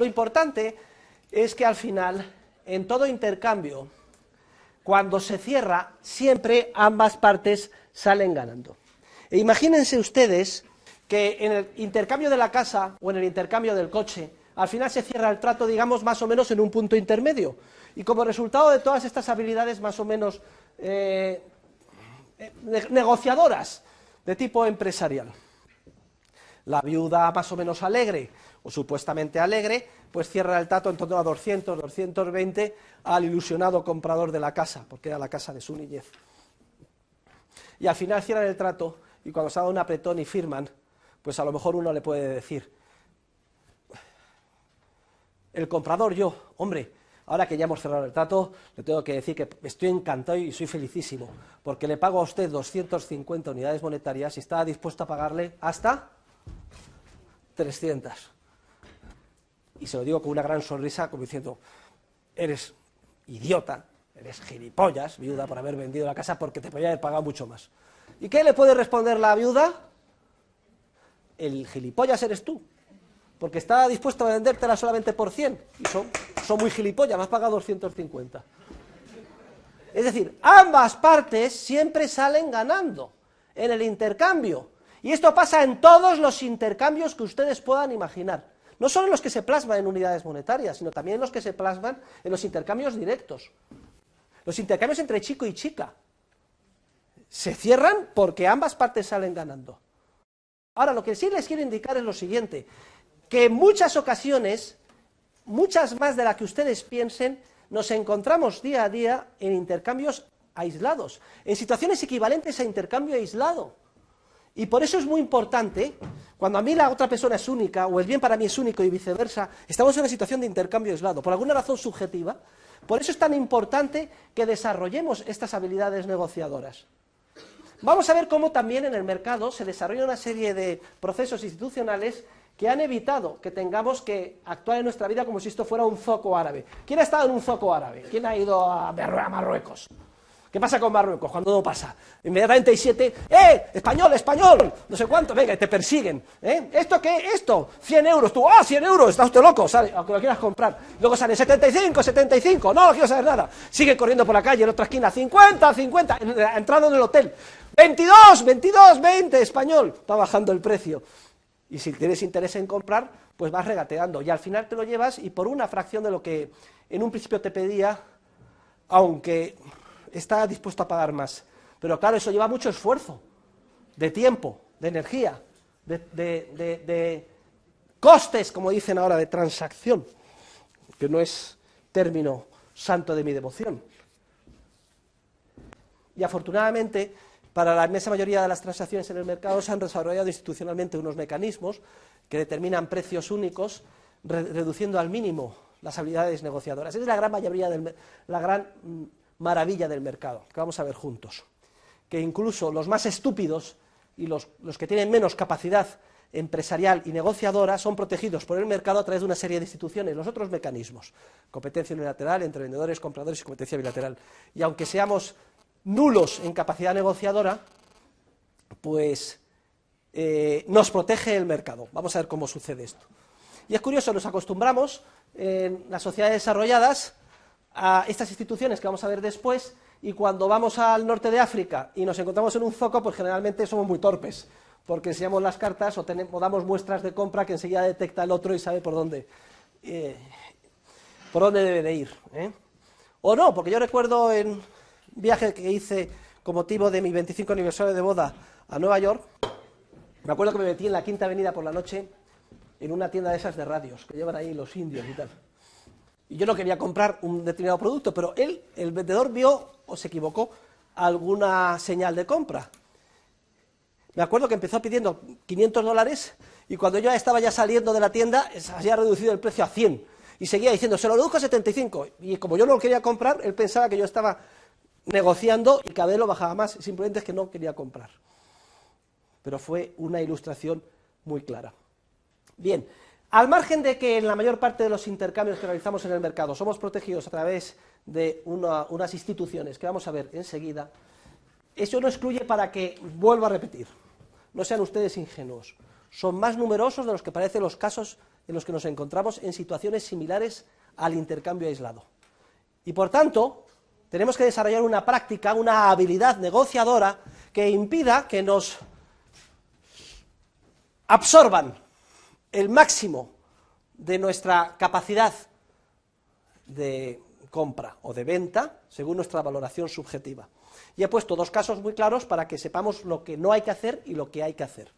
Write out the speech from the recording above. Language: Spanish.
Lo importante es que al final, en todo intercambio, cuando se cierra, siempre ambas partes salen ganando. E imagínense ustedes que en el intercambio de la casa o en el intercambio del coche, al final se cierra el trato, digamos, más o menos en un punto intermedio. Y como resultado de todas estas habilidades más o menos eh, eh, negociadoras de tipo empresarial la viuda más o menos alegre, o supuestamente alegre, pues cierra el trato en torno a 200, 220 al ilusionado comprador de la casa, porque era la casa de su niñez. Y al final cierran el trato y cuando se ha un apretón y firman, pues a lo mejor uno le puede decir, el comprador, yo, hombre, ahora que ya hemos cerrado el trato, le tengo que decir que estoy encantado y soy felicísimo, porque le pago a usted 250 unidades monetarias y está dispuesto a pagarle hasta 300. Y se lo digo con una gran sonrisa, como diciendo, eres idiota, eres gilipollas, viuda, por haber vendido la casa porque te podía haber pagado mucho más. ¿Y qué le puede responder la viuda? El gilipollas eres tú, porque está dispuesto a vendértela solamente por 100. Y son, son muy gilipollas, me has pagado 250. Es decir, ambas partes siempre salen ganando en el intercambio. Y esto pasa en todos los intercambios que ustedes puedan imaginar. No solo en los que se plasman en unidades monetarias, sino también en los que se plasman en los intercambios directos. Los intercambios entre chico y chica. Se cierran porque ambas partes salen ganando. Ahora, lo que sí les quiero indicar es lo siguiente, que en muchas ocasiones, muchas más de las que ustedes piensen, nos encontramos día a día en intercambios aislados, en situaciones equivalentes a intercambio aislado. Y por eso es muy importante, cuando a mí la otra persona es única, o el bien para mí es único y viceversa, estamos en una situación de intercambio aislado, por alguna razón subjetiva, por eso es tan importante que desarrollemos estas habilidades negociadoras. Vamos a ver cómo también en el mercado se desarrolla una serie de procesos institucionales que han evitado que tengamos que actuar en nuestra vida como si esto fuera un zoco árabe. ¿Quién ha estado en un zoco árabe? ¿Quién ha ido a Marruecos? ¿Qué pasa con Marruecos cuando no pasa? Inmediatamente hay siete, ¡eh! ¡Español, español! No sé cuánto, venga, te persiguen. ¿eh? ¿Esto qué? ¿Esto? 100 euros. Tú, ¡ah, 100 euros! Está usted loco, sale, aunque lo quieras comprar. Luego sale 75, 75, no, no quiero saber nada. Sigue corriendo por la calle, en otra esquina, 50, 50, entrando en el hotel. 22, 22, 20, español. Está bajando el precio. Y si tienes interés en comprar, pues vas regateando. Y al final te lo llevas y por una fracción de lo que en un principio te pedía, aunque está dispuesto a pagar más. Pero claro, eso lleva mucho esfuerzo, de tiempo, de energía, de, costes, como dicen ahora, de transacción, que no es término santo de mi devoción. Y afortunadamente, para la inmensa mayoría de las transacciones en el mercado se han desarrollado institucionalmente unos mecanismos que determinan precios únicos, reduciendo al mínimo las habilidades negociadoras. es la gran mayoría del, la gran mm, maravilla del mercado, que vamos a ver juntos, que incluso los más estúpidos y los, los que tienen menos capacidad empresarial y negociadora son protegidos por el mercado a través de una serie de instituciones, los otros mecanismos, competencia unilateral entre vendedores, compradores y competencia bilateral. Y aunque seamos nulos en capacidad negociadora, pues eh, nos protege el mercado. Vamos a ver cómo sucede esto. Y es curioso, nos acostumbramos en las sociedades desarrolladas a estas instituciones que vamos a ver después y cuando vamos al norte de África y nos encontramos en un zoco, pues generalmente somos muy torpes, porque enseñamos las cartas o, tenemos, damos muestras de compra que enseguida detecta el otro y sabe por dónde, eh, por dónde debe de ir. ¿eh? O no, porque yo recuerdo en un viaje que hice con motivo de mi 25 aniversario de boda a Nueva York, me acuerdo que me metí en la Quinta Avenida por la noche en una tienda de esas de radios que llevan ahí los indios y tal. Y yo no quería comprar un determinado producto, pero él, el vendedor, vio o se equivocó alguna señal de compra. Me acuerdo que empezó pidiendo 500 dólares y cuando yo estaba ya saliendo de la tienda, se había reducido el precio a 100. Y seguía diciendo, se lo reduzco a 75. Y como yo no lo quería comprar, él pensaba que yo estaba negociando y cada vez lo bajaba más. Simplemente es que no quería comprar. Pero fue una ilustración muy clara. Bien, al margen de que en la mayor parte de los intercambios que realizamos en el mercado somos protegidos a través de unas instituciones que vamos a ver enseguida, eso no excluye para que, vuelvo a repetir, no sean ustedes ingenuos. Son más numerosos de los que parecen los casos en los que nos encontramos en situaciones similares al intercambio aislado. Y por tanto, tenemos que desarrollar una práctica, una habilidad negociadora que impida que nos absorban el máximo de nuestra capacidad de compra o de venta, según nuestra valoración subjetiva. Y he puesto dos casos muy claros para que sepamos lo que no hay que hacer y lo que hay que hacer.